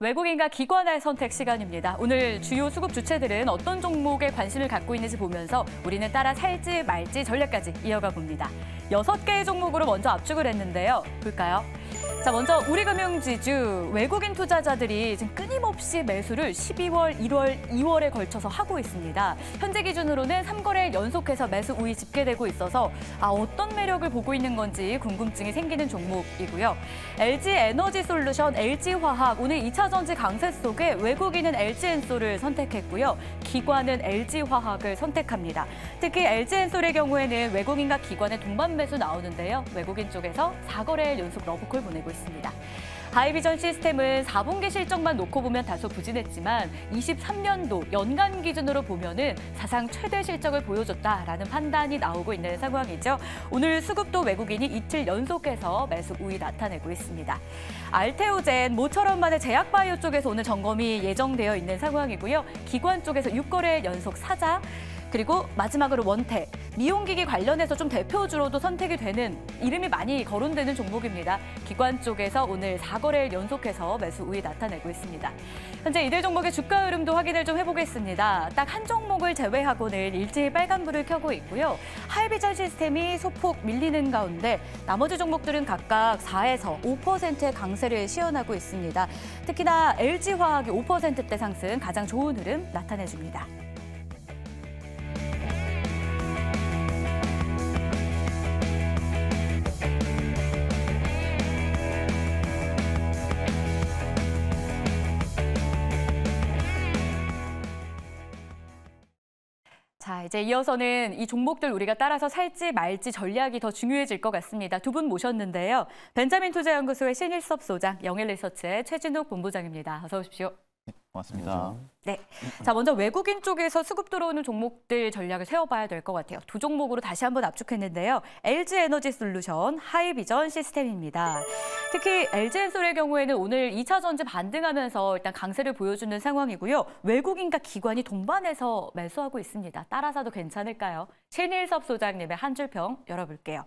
외국인과 기관의 선택 시간입니다. 오늘 주요 수급 주체들은 어떤 종목에 관심을 갖고 있는지 보면서 우리는 따라 살지 말지 전략까지 이어가 봅니다. 여섯 개의 종목으로 먼저 압축을 했는데요. 볼까요? 자, 먼저 우리금융지주 외국인 투자자들이 지금 끊임없이 매수를 12월, 1월, 2월에 걸쳐서 하고 있습니다. 현재 기준으로는 3거래 연속해서 매수 우위 집계되고 있어서 아, 어떤 매력을 보고 있는 건지 궁금증이 생기는 종목이고요. LG 에너지 솔루션, LG 화학 오늘 2차 전지 강세 속에 외국인은 LG 엔솔을 선택했고요. 기관은 LG 화학을 선택합니다. 특히 LG 엔솔의 경우에는 외국인과 기관의 동반 매수 나오는데요. 외국인 쪽에서 4거래 연속 러브콜 보내고 있습니다. 하이비전 시스템은 4분기 실적만 놓고 보면 다소 부진했지만 23년도 연간 기준으로 보면 은 사상 최대 실적을 보여줬다라는 판단이 나오고 있는 상황이죠. 오늘 수급도 외국인이 이틀 연속해서 매수 우위 나타내고 있습니다. 알테오젠 모처럼만의 제약바이오 쪽에서 오늘 점검이 예정되어 있는 상황이고요. 기관 쪽에서 6거래 연속 사자, 그리고 마지막으로 원태. 미용기기 관련해서 좀 대표주로도 선택이 되는 이름이 많이 거론되는 종목입니다. 기관 쪽에서 오늘 4거래일 연속해서 매수 우위 나타내고 있습니다. 현재 이들 종목의 주가 흐름도 확인을 좀 해보겠습니다. 딱 한 종목을 제외하고는 일제히 빨간불을 켜고 있고요. 하이비전 시스템이 소폭 밀리는 가운데 나머지 종목들은 각각 4에서 5%의 강세를 시연하고 있습니다. 특히나 LG화학이 5%대 상승 가장 좋은 흐름 나타내줍니다. 자, 이제 이어서는 이 종목들 우리가 따라서 살지 말지 전략이 더 중요해질 것 같습니다. 두 분 모셨는데요. 벤자민 투자연구소의 신일섭 소장, 영일리서치의 최진욱 본부장입니다. 어서 오십시오. 고맙습니다. 네. 네. 자, 먼저 외국인 쪽에서 수급 들어오는 종목들 전략을 세워봐야 될 것 같아요. 두 종목으로 다시 한번 압축했는데요. LG 에너지 솔루션, 하이비전 시스템입니다. 특히 LG 엔솔의 경우에는 오늘 2차 전지 반등하면서 일단 강세를 보여주는 상황이고요. 외국인과 기관이 동반해서 매수하고 있습니다. 따라서도 괜찮을까요? 신일섭 소장님의 한 줄평 열어볼게요.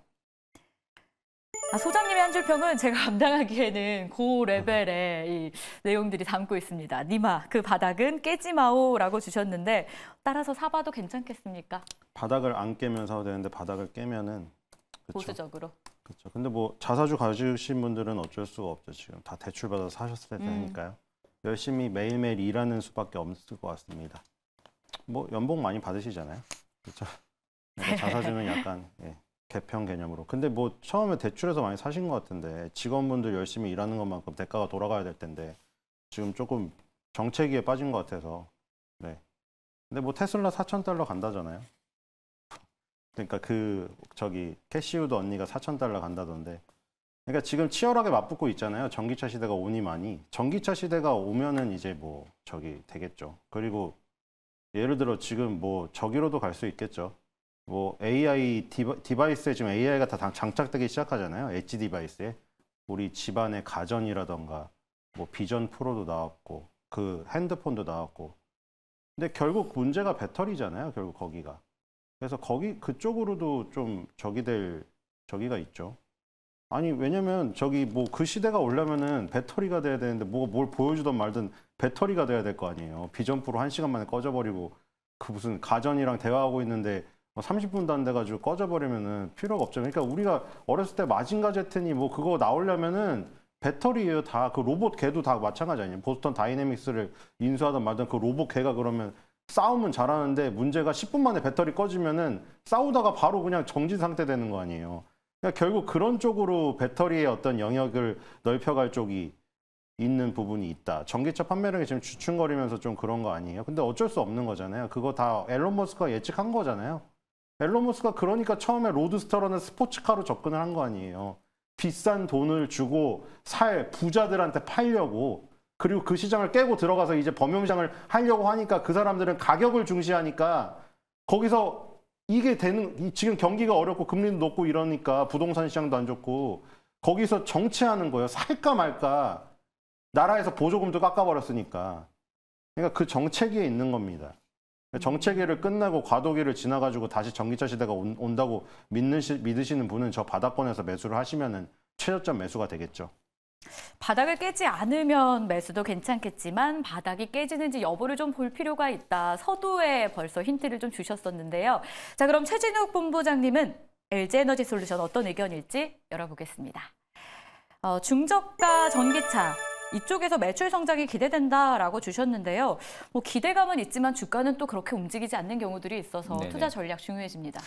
아, 소장님의 한 줄 평은 제가 감당하기에는 고 레벨의 이 내용들이 담고 있습니다. 니마, 그 바닥은 깨지 마오라고 주셨는데 따라서 사봐도 괜찮겠습니까? 바닥을 안 깨면 사도 되는데 바닥을 깨면은 그쵸. 보수적으로. 그렇죠. 근데 뭐 자사주 가지신 분들은 어쩔 수가 없죠. 지금 다 대출 받아서 사셨을 음. 테니까요. 음. 열심히 매일매일 일하는 수밖에 없을 것 같습니다. 뭐 연봉 많이 받으시잖아요. 그렇죠. 자사주는 약간 예. 개편 개념으로. 근데 뭐 처음에 대출해서 많이 사신 것 같은데 직원분들 열심히 일하는 것만큼 대가가 돌아가야 될 텐데 지금 조금 정체기에 빠진 것 같아서 네. 근데 뭐 테슬라 4천 달러 간다잖아요. 그러니까 그 저기 캐시우드 언니가 4천 달러 간다던데. 그러니까 지금 치열하게 맞붙고 있잖아요. 전기차 시대가 오니 많이. 전기차 시대가 오면은 이제 뭐 저기 되겠죠. 그리고 예를 들어 지금 뭐 저기로도 갈 수 있겠죠. 뭐 AI 디바, 이스에 지금 AI가 다 장착되기 시작하잖아요. 엣지 디바이스에 우리 집안의 가전이라던가 뭐 비전 프로도 나왔고 그 핸드폰도 나왔고 근데 결국 문제가 배터리잖아요. 결국 거기가 그래서 거기 그쪽으로도 좀 적이 될 저기가 있죠. 아니 왜냐면 저기 뭐 그 시대가 오려면은 배터리가 돼야 되는데 뭐 뭘 보여주던 말든 배터리가 돼야 될 거 아니에요. 비전 프로 한 시간 만에 꺼져버리고 그 무슨 가전이랑 대화하고 있는데 30분도 안 돼가지고 꺼져버리면은 필요가 없죠. 그러니까 우리가 어렸을 때 마징가 제트니 뭐 그거 나오려면은 배터리예요. 다 그 로봇 개도 다 마찬가지 아니에요. 보스턴 다이내믹스를 인수하던 말든그 로봇 개가 그러면 싸움은 잘하는데 문제가 10분 만에 배터리 꺼지면은 싸우다가 바로 그냥 정지 상태 되는 거 아니에요. 그러니까 결국 그런 쪽으로 배터리의 어떤 영역을 넓혀갈 쪽이 있는 부분이 있다. 전기차 판매량이 지금 주춤거리면서 좀 그런 거 아니에요? 근데 어쩔 수 없는 거잖아요. 그거 다 앨런 머스크가 예측한 거잖아요. 앨런 머스가 그러니까 처음에 로드스터라는 스포츠카로 접근을 한 거 아니에요. 비싼 돈을 주고 살 부자들한테 팔려고 그리고 그 시장을 깨고 들어가서 이제 범용시장을 하려고 하니까 그 사람들은 가격을 중시하니까 거기서 이게 되는 지금 경기가 어렵고 금리도 높고 이러니까 부동산 시장도 안 좋고 거기서 정치하는 거예요. 살까 말까 나라에서 보조금도 깎아버렸으니까 그러니까 그정책기에 있는 겁니다. 음. 정체계를 끝나고 과도기를 지나가지고 다시 전기차 시대가 온, 다고 믿는 시, 믿으시는 분은 저 바닥권에서 매수를 하시면은 최저점 매수가 되겠죠. 바닥을 깨지 않으면 매수도 괜찮겠지만 바닥이 깨지는지 여부를 좀 볼 필요가 있다. 서두에 벌써 힌트를 좀 주셨었는데요. 자 그럼 최진욱 본부장님은 LG에너지 솔루션 어떤 의견일지 열어보겠습니다. 어, 중저가 전기차 이쪽에서 매출 성장이 기대된다라고 주셨는데요. 뭐 기대감은 있지만 주가는 또 그렇게 움직이지 않는 경우들이 있어서 네네. 투자 전략 중요해집니다.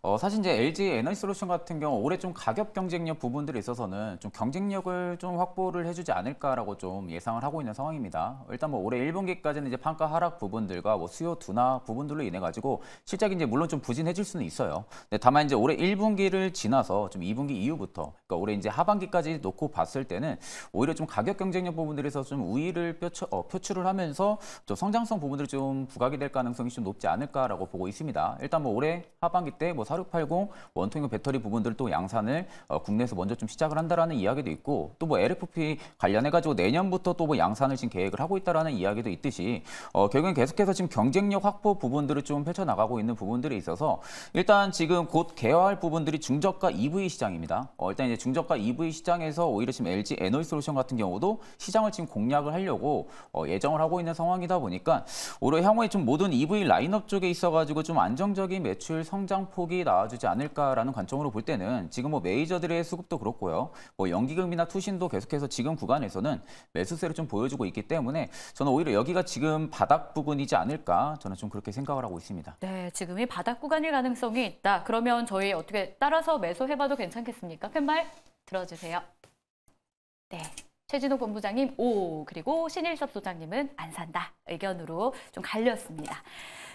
어, 사실 이제 LG 에너지 솔루션 같은 경우 올해 좀 가격 경쟁력 부분들에 있어서는 좀 경쟁력을 좀 확보를 해주지 않을까라고 좀 예상을 하고 있는 상황입니다. 일단 뭐 올해 1분기까지는 이제 판가 하락 부분들과 뭐 수요 둔화 부분들로 인해 가지고 실적이 이제 물론 좀 부진해질 수는 있어요. 근데 다만 이제 올해 1분기를 지나서 좀 2분기 이후부터 그러니까 올해 이제 하반기까지 놓고 봤을 때는 오히려 좀 가격 경쟁 경쟁력 부분들에서 좀 우위를 표추, 어, 표출을 하면서 좀 성장성 부분들좀 부각이 될 가능성이 좀 높지 않을까라고 보고 있습니다. 일단 뭐 올해 하반기 때 뭐4680 원통형 배터리 부분들 또 양산을 어, 국내에서 먼저 좀 시작을 한다라는 이야기도 있고 또 뭐 LFP 관련해 가지고 내년부터 또 뭐 양산을 지금 계획을 하고 있다라는 이야기도 있듯이 어, 결국엔 계속해서 지금 경쟁력 확보 부분들을 좀 펼쳐 나가고 있는 부분들에 있어서 일단 지금 곧 개화할 부분들이 중저가 EV 시장입니다. 어, 일단 이제 중저가 EV 시장에서 오히려 지금 LG 에너지 솔루션 같은 경우도 시장을 지금 공략을 하려고 어, 예정을 하고 있는 상황이다 보니까 올해 향후에 좀 모든 EV 라인업 쪽에 있어가지고 좀 안정적인 매출 성장폭이 나와주지 않을까라는 관점으로 볼 때는 지금 뭐 메이저들의 수급도 그렇고요. 뭐 연기금이나 투신도 계속해서 지금 구간에서는 매수세를 좀 보여주고 있기 때문에 저는 오히려 여기가 지금 바닥 부분이지 않을까 저는 좀 그렇게 생각을 하고 있습니다. 네, 지금이 바닥 구간일 가능성이 있다. 그러면 저희 어떻게 따라서 매수해봐도 괜찮겠습니까? 큰말 들어주세요. 네. 최진호 본부장님 오 그리고 신일섭 소장님은 안 산다 의견으로 좀 갈렸습니다.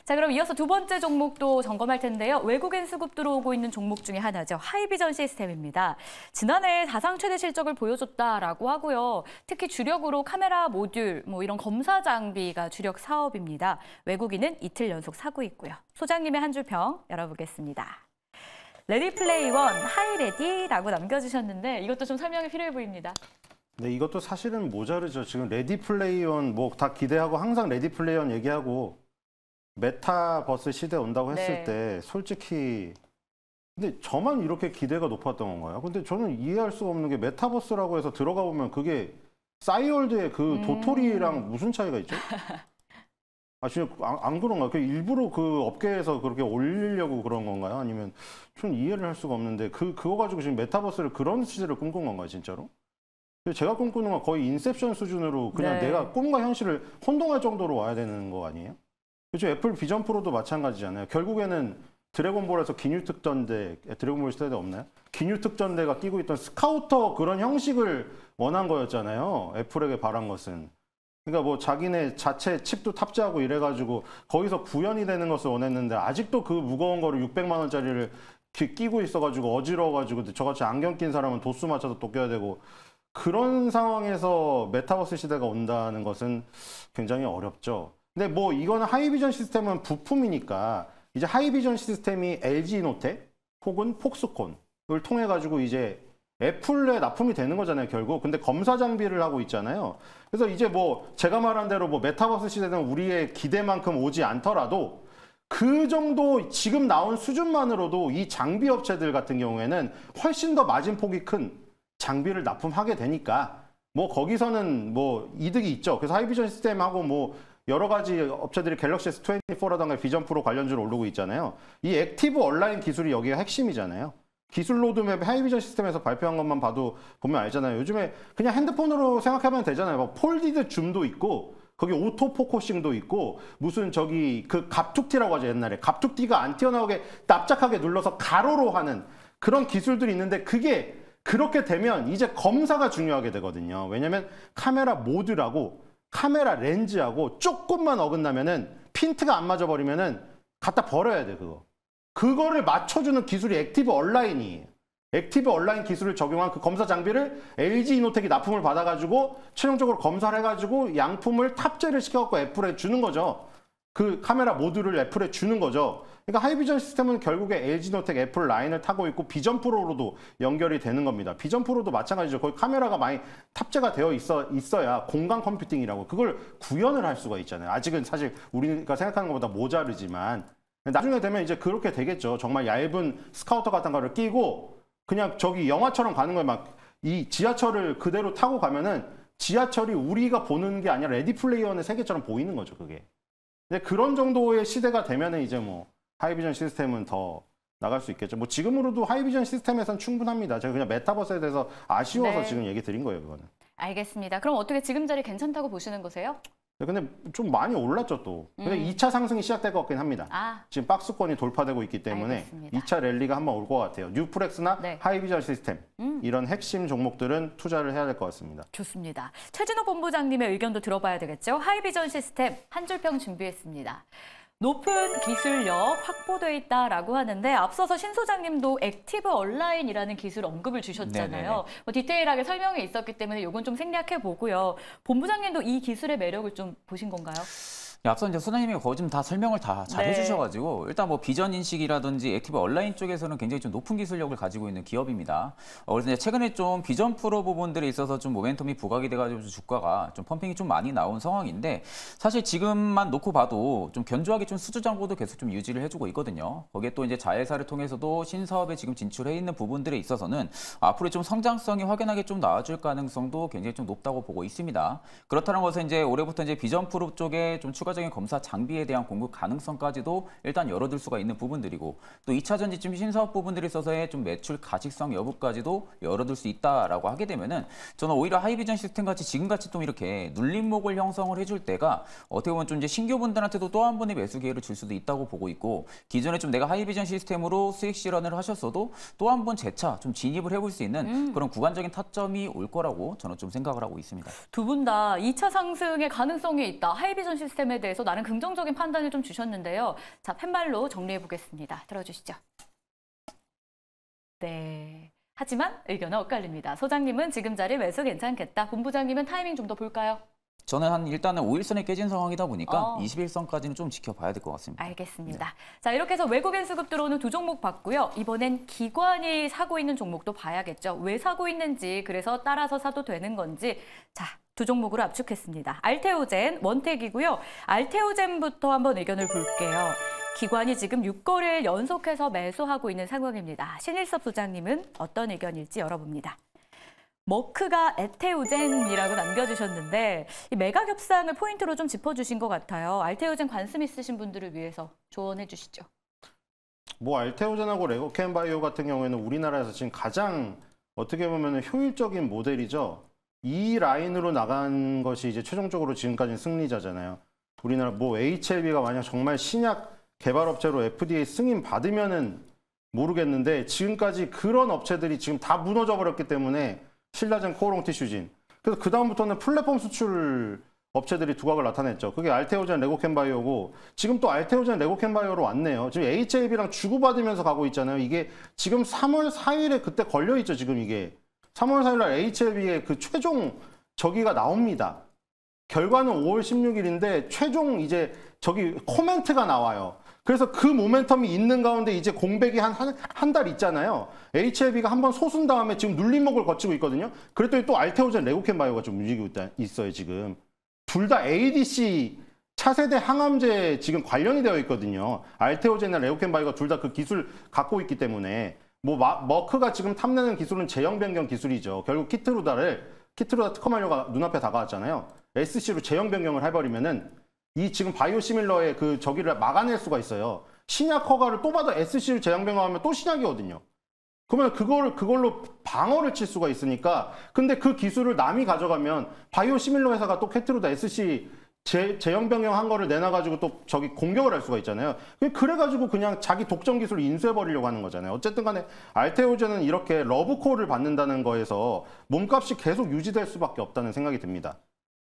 자 그럼 이어서 두 번째 종목도 점검할 텐데요. 외국인 수급 들어오고 있는 종목 중에 하나죠. 하이비전 시스템입니다. 지난해 사상 최대 실적을 보여줬다라고 하고요. 특히 주력으로 카메라 모듈 뭐 이런 검사 장비가 주력 사업입니다. 외국인은 이틀 연속 사고 있고요. 소장님의 한줄평 열어보겠습니다. 레디 플레이 원 하이레디라고 남겨주셨는데 이것도 좀 설명이 필요해 보입니다. 네, 이것도 사실은 모자르죠. 지금 레디 플레이온 뭐다 기대하고 항상 레디 플레이온 얘기하고 메타버스 시대 온다고 했을 네. 때 솔직히 근데 저만 이렇게 기대가 높았던 건가요? 근데 저는 이해할 수 없는 게 메타버스라고 해서 들어가 보면 그게 싸이월드의 그 음. 도토리랑 무슨 차이가 있죠? 아, 진짜 안, 안 그런가요? 그 일부러 그 업계에서 그렇게 올리려고 그런 건가요? 아니면 전 이해를 할 수가 없는데 그 그거 가지고 지금 메타버스를 그런 시대를 꿈꾼 건가요, 진짜로? 제가 꿈꾸는 건 거의 인셉션 수준으로 그냥 네. 내가 꿈과 현실을 혼동할 정도로 와야 되는 거 아니에요? 그렇죠. 애플 비전 프로도 마찬가지잖아요. 결국에는 드래곤볼에서 기뉴 특전대, 드래곤볼 시대도 없나요? 기뉴 특전대가 끼고 있던 스카우터 그런 형식을 원한 거였잖아요. 애플에게 바란 것은. 그러니까 뭐 자기네 자체 칩도 탑재하고 이래가지고 거기서 구현이 되는 것을 원했는데 아직도 그 무거운 거를 600만 원짜리를 끼고 있어가지고 어지러워가지고 저같이 안경 낀 사람은 도수 맞춰서 또 껴야 되고 그런 상황에서 메타버스 시대가 온다는 것은 굉장히 어렵죠. 근데 뭐 이건 하이비전 시스템은 부품이니까 이제 하이비전 시스템이 LG 노텍 혹은 폭스콘을 통해 가지고 이제 애플에 납품이 되는 거잖아요, 결국. 근데 검사 장비를 하고 있잖아요. 그래서 이제 뭐 제가 말한 대로 뭐 메타버스 시대는 우리의 기대만큼 오지 않더라도 그 정도 지금 나온 수준만으로도 이 장비 업체들 같은 경우에는 훨씬 더 마진 폭이 큰 장비를 납품하게 되니까 뭐 거기서는 뭐 이득이 있죠. 그래서 하이비전 시스템하고 뭐 여러 가지 업체들이 갤럭시 S24라던가 비전 프로 관련주를 올리고 있잖아요. 이 액티브 온라인 기술이 여기가 핵심이잖아요. 기술 로드맵 하이비전 시스템에서 발표한 것만 봐도 보면 알잖아요. 요즘에 그냥 핸드폰으로 생각하면 되잖아요. 막 폴디드 줌도 있고 거기 오토 포커싱도 있고 무슨 저기 그 갑툭튀라고 하죠 옛날에 갑툭튀가 안 튀어나오게 납작하게 눌러서 가로로 하는 그런 기술들이 있는데 그게 그렇게 되면 이제 검사가 중요하게 되거든요. 왜냐면 카메라 모드라고 카메라 렌즈하고 조금만 어긋나면은 핀트가 안 맞아 버리면은 갖다 버려야 돼 그거. 그거를 맞춰주는 기술이 액티브 온라인이에요. 액티브 온라인 기술을 적용한 그 검사 장비를 LG 이노텍이 납품을 받아가지고 최종적으로 검사를 해가지고 양품을 탑재를 시켜갖고 애플에 주는 거죠. 그 카메라 모듈을 애플에 주는 거죠. 그러니까 하이비전 시스템은 결국에 LG노텍 애플 라인을 타고 있고 비전 프로로도 연결이 되는 겁니다. 비전 프로도 마찬가지죠. 거기 카메라가 많이 탑재가 되어 있어, 있어야 공간 컴퓨팅이라고 그걸 구현을 할 수가 있잖아요. 아직은 사실 우리가 생각하는 것보다 모자르지만 나중에 되면 이제 그렇게 되겠죠. 정말 얇은 스카우터 같은 거를 끼고 그냥 저기 영화처럼 가는 거예요. 막이 지하철을 그대로 타고 가면은 지하철이 우리가 보는 게 아니라 레디 플레이어의 세계처럼 보이는 거죠, 그게. 근데 그런 정도의 시대가 되면은 이제 뭐 하이비전 시스템은 더 나갈 수 있겠죠. 뭐 지금으로도 하이비전 시스템에선 충분합니다. 제가 그냥 메타버스에 대해서 아쉬워서 네. 지금 얘기 드린 거예요, 그거는. 알겠습니다. 그럼 어떻게 지금 자리 괜찮다고 보시는 거세요? 네, 근데 좀 많이 올랐죠 또. 근데 음. 2차 상승이 시작될 것 같긴 합니다. 아. 지금 박스권이 돌파되고 있기 때문에 알겠습니다. 2차 랠리가 한번 올 것 같아요. 뉴프렉스나 네. 하이비전 시스템 음. 이런 핵심 종목들은 투자를 해야 될 것 같습니다. 좋습니다. 최진호 본부장님의 의견도 들어봐야 되겠죠. 하이비전 시스템 한 줄 평 준비했습니다. 높은 기술력 확보돼 있다라고 하는데 앞서서 신 소장님도 액티브 온라인이라는 기술 언급을 주셨잖아요. 뭐 디테일하게 설명이 있었기 때문에 이건 좀 생략해 보고요. 본부장님도 이 기술의 매력을 좀 보신 건가요? 앞서 이제 소장님이 거의 좀다 설명을 다잘 네. 해주셔가지고 일단 뭐 비전 인식이라든지 액티브 온라인 쪽에서는 굉장히 좀 높은 기술력을 가지고 있는 기업입니다. 어, 그래서 이제 최근에 좀 비전 프로 부분들에 있어서 좀 모멘텀이 부각이 돼가지고 주가가 좀 펌핑이 좀 많이 나온 상황인데 사실 지금만 놓고 봐도 좀 견조하게 좀 수주 장고도 계속 좀 유지를 해주고 있거든요. 거기에 또 이제 자회사를 통해서도 신사업에 지금 진출해 있는 부분들에 있어서는 앞으로 좀 성장성이 확연하게 좀 나아질 가능성도 굉장히 좀 높다고 보고 있습니다. 그렇다는 것은 이제 올해부터 이제 비전 프로 쪽에 좀 추가 추가적인 검사 장비에 대한 공급 가능성까지도 일단 열어둘 수가 있는 부분들이고 또 2차 전지침 신사업 부분들에 있어서의 좀 매출 가식성 여부까지도 열어둘 수 있다라고 하게 되면은 저는 오히려 하이비전 시스템 같이 지금같이 좀 이렇게 눌림목을 형성을 해줄 때가 어떻게 보면 좀 이제 신규분들한테도 또 한 번의 매수 기회를 줄 수도 있다고 보고 있고 기존에 좀 내가 하이비전 시스템으로 수익 실현을 하셨어도 또 한 번 재차 좀 진입을 해볼 수 있는 음. 그런 구간적인 타점이 올 거라고 저는 좀 생각을 하고 있습니다. 두 분 다 2차 상승의 가능성이 있다. 하이비전 시스템에 대해서 나는 긍정적인 판단을 좀 주셨는데요. 자, 팻말로 정리해 보겠습니다. 들어주시죠. 네. 하지만 의견은 엇갈립니다. 소장님은 지금 자리 매수 괜찮겠다. 본부장님은 타이밍 좀 더 볼까요? 저는 한 일단은 5일선이 깨진 상황이다 보니까 어. 21선까지는 좀 지켜봐야 될 것 같습니다. 알겠습니다. 네. 자 이렇게 해서 외국인 수급 들어오는 두 종목 봤고요. 이번엔 기관이 사고 있는 종목도 봐야겠죠. 왜 사고 있는지 그래서 따라서 사도 되는 건지 자두 종목으로 압축했습니다. 알테오젠, 원택이고요. 알테오젠부터 한번 의견을 볼게요. 기관이 지금 6거래를 연속해서 매수하고 있는 상황입니다. 신일섭 소장님은 어떤 의견일지 열어봅니다. 머크가 에테우젠이라고 남겨주셨는데 이 매각 협상을 포인트로 좀 짚어주신 것 같아요. 알테우젠 관심 있으신 분들을 위해서 조언해 주시죠. 뭐알테우젠하고 레고캔바이오 같은 경우에는 우리나라에서 지금 가장 어떻게 보면 효율적인 모델이죠. 이 라인으로 나간 것이 이제 최종적으로 지금까지는 승리자잖아요. 우리나라 뭐 HLB가 만약 정말 신약 개발 업체로 FDA 승인 받으면은 모르겠는데 지금까지 그런 업체들이 지금 다 무너져 버렸기 때문에 신라젠 코오롱 티슈진. 그래서 그 다음부터는 플랫폼 수출 업체들이 두각을 나타냈죠. 그게 알테오젠 레고캔바이오고 지금 또 알테오젠 레고캔바이오로 왔네요. 지금 HLB랑 주고받으면서 가고 있잖아요. 이게 지금 3월 4일에 그때 걸려 있죠. 지금 이게 3월 4일 날 HLB의 그 최종 저기가 나옵니다. 결과는 5월 16일인데 최종 이제 저기 코멘트가 나와요. 그래서 그 모멘텀이 있는 가운데 이제 공백이 한 한 달 있잖아요. HLB가 한 번 소순 다음에 지금 눌림목을 거치고 있거든요. 그랬더니 또 알테오젠 레고캔 바이오가 좀 움직이고 있다, 있어요 지금. 둘 다 ADC 차세대 항암제 지금 관련이 되어 있거든요. 알테오젠이나 레고캔 바이오가 둘 다 그 기술 갖고 있기 때문에 뭐 마, 머크가 지금 탐내는 기술은 제형 변경 기술이죠. 결국 키트루다를 키트루다 특허만료가 눈앞에 다가왔잖아요. SC로 제형 변경을 해버리면은 이 지금 바이오시밀러의 그 저기를 막아낼 수가 있어요. 신약 허가를 또 받아 s c 로 제형 변경하면 또 신약이거든요. 그러면 그걸 그걸로 방어를 칠 수가 있으니까 근데 그 기술을 남이 가져가면 바이오시밀러 회사가 또 캐트로다 SC 재 제형 변경한 거를 내놔가지고 또 저기 공격을 할 수가 있잖아요. 그 그래가지고 그냥 자기 독점 기술을 인수해버리려고 하는 거잖아요. 어쨌든 간에 알테오즈는 이렇게 러브콜을 받는다는 거에서 몸값이 계속 유지될 수밖에 없다는 생각이 듭니다.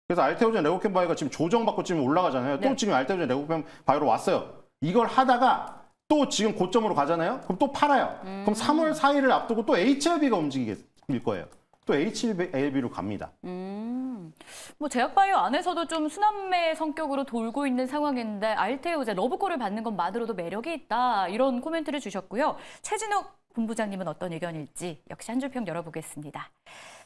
그래서 알테오젠 레고캠 바이가 지금 조정받고 지금 올라가잖아요. 네. 또 지금 알테오젠 레고캠 바이로 왔어요. 이걸 하다가 또 지금 고점으로 가잖아요. 그럼 또 팔아요. 음. 그럼 3월 4일을 앞두고 또 HLB가 움직일 거예요. 또 HLB로 갑니다. 음, 뭐 제약바이오 안에서도 좀 순환매 성격으로 돌고 있는 상황인데 알테오제 러브콜을 받는 것만으로도 매력이 있다 이런 코멘트를 주셨고요. 최진욱 본부장님은 어떤 의견일지 역시 한줄평 열어보겠습니다.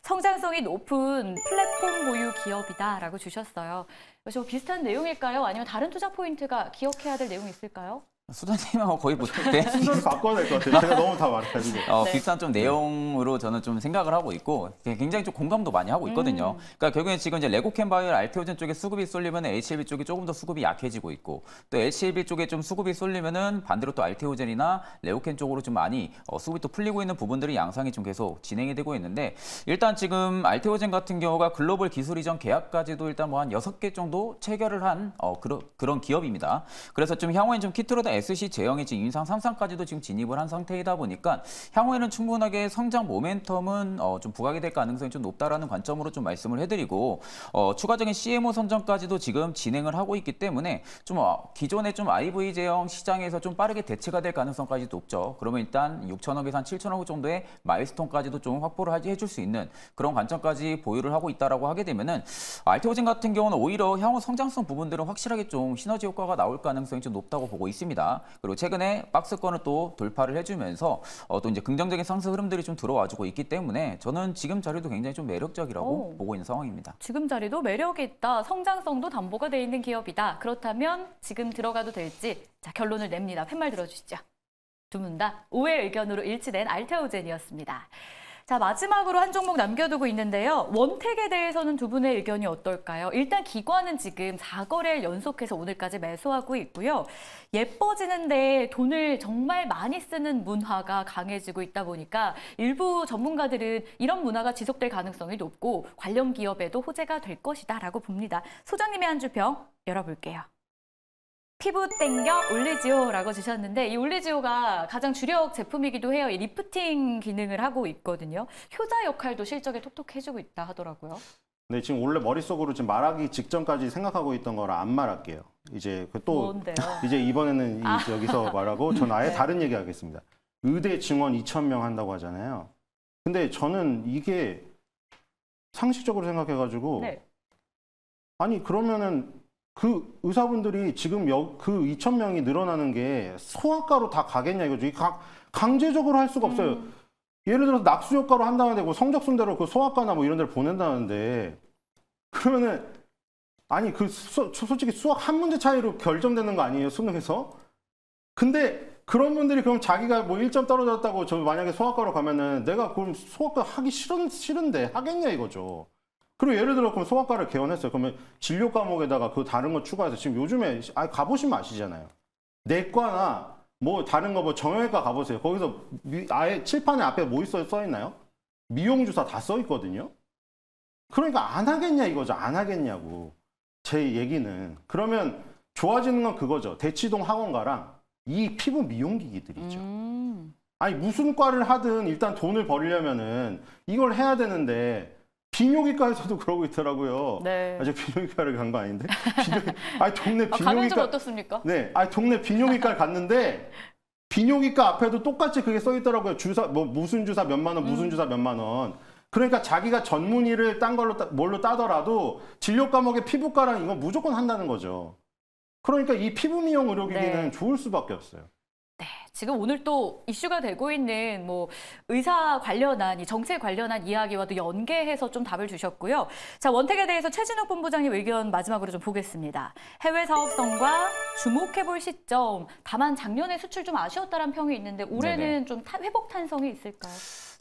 성장성이 높은 플랫폼 보유 기업이다라고 주셨어요. 역시 비슷한 내용일까요? 아니면 다른 투자 포인트가 기억해야 될 내용이 있을까요? 수장님하고 거의 못했대. 뭐 네. 순서 바꿔야 될 것 같아요. 제가 너무 다 말해가지고. 어, 네. 비슷한 좀 내용으로 저는 좀 생각을 하고 있고 굉장히 좀 공감도 많이 하고 있거든요. 음. 그러니까 결국엔 지금 이제 레고캔 바이오 알테오젠 쪽에 수급이 쏠리면 HLB e 쪽이 조금 더 수급이 약해지고 있고 또 HLB e 쪽에 좀 수급이 쏠리면은 반대로 또 알테오젠이나 레고캔 쪽으로 좀 많이 어, 수급이 또 풀리고 있는 부분들이 양상이 좀 계속 진행이 되고 있는데 일단 지금 알테오젠 같은 경우가 글로벌 기술 이전 계약까지도 일단 뭐한여개 정도 체결을 한 어, 그러, 그런 기업입니다. 그래서 좀 향후엔 좀 키트로다 SC 제형이 지금 인상 3상까지도 지금 진입을 한 상태이다 보니까 향후에는 충분하게 성장 모멘텀은 어, 좀 부각이 될 가능성이 좀 높다라는 관점으로 좀 말씀을 해드리고 어, 추가적인 CMO 선정까지도 지금 진행을 하고 있기 때문에 좀 어, 기존의 좀 IV 제형 시장에서 좀 빠르게 대체가 될 가능성까지 높죠. 그러면 일단 6천억에서 한 7천억 정도의 마일스톤까지도 좀 확보를 해줄 수 있는 그런 관점까지 보유를 하고 있다라고 하게 되면은 알테오젠 같은 경우는 오히려 향후 성장성 부분들은 확실하게 좀 시너지 효과가 나올 가능성이 좀 높다고 보고 있습니다. 있습니다. 그리고 최근에 박스권을 또 돌파를 해주면서 어, 또 이제 긍정적인 상승 흐름들이 좀 들어와주고 있기 때문에 저는 지금 자리도 굉장히 좀 매력적이라고 오. 보고 있는 상황입니다. 지금 자리도 매력 있다. 성장성도 담보가 돼 있는 기업이다. 그렇다면 지금 들어가도 될지 자 결론을 냅니다. 팻말 들어주시죠. 두 분 다 오해 의견으로 일치된 알테오젠이었습니다. 자 마지막으로 한 종목 남겨두고 있는데요. 원택에 대해서는 두 분의 의견이 어떨까요? 일단 기관은 지금 4거래를 연속해서 오늘까지 매수하고 있고요. 예뻐지는데 돈을 정말 많이 쓰는 문화가 강해지고 있다 보니까 일부 전문가들은 이런 문화가 지속될 가능성이 높고 관련 기업에도 호재가 될 것이다 라고 봅니다. 소장님의 한 주평 열어볼게요. 피부 땡겨 올리지오라고 주셨는데 이 올리지오가 가장 주력 제품이기도 해요. 이 리프팅 기능을 하고 있거든요. 효자 역할도 실적에 톡톡해지고 있다 하더라고요. 네, 지금 원래 머릿속으로 지금 말하기 직전까지 생각하고 있던 거를안 말할게요. 이제 그 또 이제 이번에는 아. 여기서 말하고 전 아예 네. 다른 얘기 하겠습니다. 의대 증원 2천 명 한다고 하잖아요. 근데 저는 이게 상식적으로 생각해가지고 네. 아니 그러면은 그 의사분들이 지금 여, 그 2천 명이 늘어나는 게 소아과로 다 가겠냐 이거죠. 각, 강제적으로 할 수가 없어요. 음. 예를 들어서 낙수효과로 한다는 데고 성적순대로 그 소아과나 뭐 이런 데를 보낸다는데 그러면은 아니 그 수, 솔직히 수학 한 문제 차이로 결정되는 거 아니에요 수능에서? 근데 그런 분들이 그럼 자기가 뭐 1점 떨어졌다고 저 만약에 소아과로 가면은 내가 그럼 소아과 하기 싫은, 싫은데 하겠냐 이거죠. 그리고 예를 들어 그럼 소아과를 개원했어요. 그러면 진료 과목에다가 그 다른 거 추가해서 지금 요즘에 아 가보시면 아시잖아요. 내과나 뭐 다른 거 뭐 정형외과 가보세요. 거기서 미, 아예 칠판에 앞에 뭐 있어 요써 있나요? 미용 주사 다 써 있거든요. 그러니까 안 하겠냐 이거죠. 안 하겠냐고. 제 얘기는 그러면 좋아지는 건 그거죠. 대치동 학원가랑 이 피부 미용기기들이죠. 음. 아니 무슨 과를 하든 일단 돈을 벌려면은 이걸 해야 되는데 비뇨기과에서도 그러고 있더라고요. 네. 아, 직 비뇨기과를 간 거 아닌데? 비뇨기... 아, 동네 비뇨기과. 아, 가면 어떻습니까? 네. 아, 동네 비뇨기과를 갔는데, 비뇨기과 앞에도 똑같이 그게 써 있더라고요. 주사, 뭐, 무슨 주사 몇만 원, 무슨 음. 주사 몇만 원. 그러니까 자기가 전문의를 딴 걸로, 따, 뭘로 따더라도 진료 과목에 피부과랑 이건 무조건 한다는 거죠. 그러니까 이 피부 미용 의료기기는 네. 좋을 수밖에 없어요. 지금 오늘 또 이슈가 되고 있는 뭐 의사 관련한 이 정책 관련한 이야기와도 연계해서 좀 답을 주셨고요. 자 원택에 대해서 최진욱 본부장님 의견 마지막으로 좀 보겠습니다. 해외 사업성과 주목해볼 시점. 다만 작년에 수출 좀 아쉬웠다는 평이 있는데 올해는 네네. 좀 회복 탄성이 있을까요?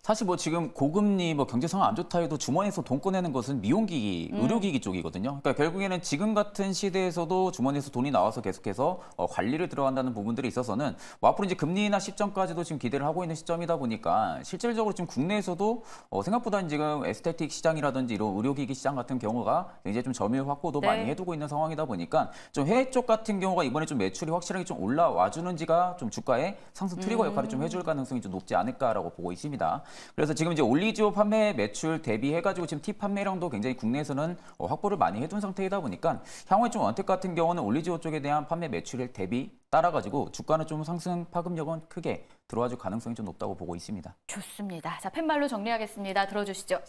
사실 뭐 지금 고금리 뭐 경제 상황 안 좋다 해도 주머니에서 돈 꺼내는 것은 미용기기, 음. 의료기기 음. 쪽이거든요. 그러니까 결국에는 지금 같은 시대에서도 주머니에서 돈이 나와서 계속해서 어, 관리를 들어간다는 부분들이 있어서는 뭐 앞으로 이제 금리나 시점까지도 지금 기대를 하고 있는 시점이다 보니까 실질적으로 지금 국내에서도 어, 생각보다 는 지금 에스테틱 시장이라든지 이런 의료기기 시장 같은 경우가 이제 좀 점유 확보도 네. 많이 해두고 있는 상황이다 보니까 좀 해외 쪽 같은 경우가 이번에 좀 매출이 확실하게 좀 올라와 주는지가 좀 주가의 상승 트리거 음. 역할을 좀 해줄 가능성이 좀 높지 않을까라고 보고 있습니다. 그래서 지금 이제 올리지오 판매 매출 대비해가지고 지금 팁 판매량도 굉장히 국내에서는 어, 확보를 많이 해둔 상태이다 보니까 향후에 좀 원택 같은 경우는 올리지오 쪽에 대한 판매 매출을 대비 따라가지고 주가는 좀 상승 파급력은 크게 들어와줄 가능성이 좀 높다고 보고 있습니다. 좋습니다. 자 팬말로 정리하겠습니다. 들어주시죠.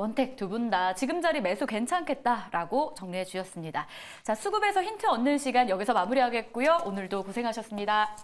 원택 두 분 다 지금 자리 매수 괜찮겠다라고 정리해 주셨습니다. 자 수급에서 힌트 얻는 시간 여기서 마무리하겠고요. 오늘도 고생하셨습니다.